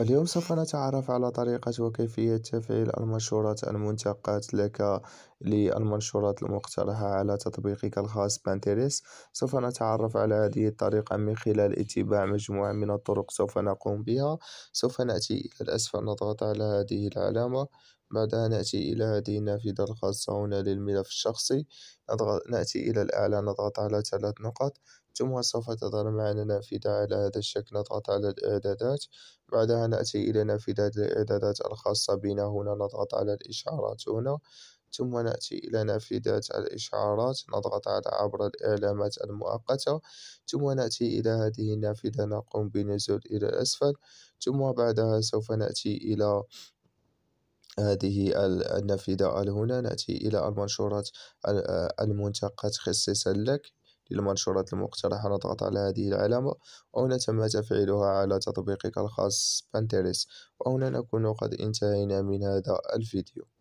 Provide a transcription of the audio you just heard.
اليوم سوف نتعرف على طريقة وكيفية تفعيل المنشورات المنتقاة لك للمنشورات المقترحة على تطبيقك الخاص بانتريس سوف نتعرف على هذه الطريقة من خلال اتباع مجموعة من الطرق سوف نقوم بها سوف نأتي إلى الأسفل نضغط على هذه العلامة بعدها نأتي إلى هذه النافذة الخاصة هنا للملف الشخصي نضغط نأتي إلى الأعلى نضغط على ثلاث نقط ثم سوف تظهر معنا نافذة على هذا الشكل نضغط على الإعدادات بعدها نأتي إلى نافذة الإعدادات الخاصة بنا هنا نضغط على الإشعارات هنا ثم نأتي إلى نافذة الإشعارات نضغط على عبر الإعلامات المؤقتة ثم نأتي إلى هذه النافذة نقوم بنزول إلى الأسفل ثم بعدها سوف نأتي إلى هذه النافذة هنا نأتي إلى المنشورات آه، المنتقة خصيصا لك للمنشورات المقترحة نضغط على هذه العلامة وهنا تم تفعيلها على تطبيقك الخاص بانتريس وهنا نكون قد انتهينا من هذا الفيديو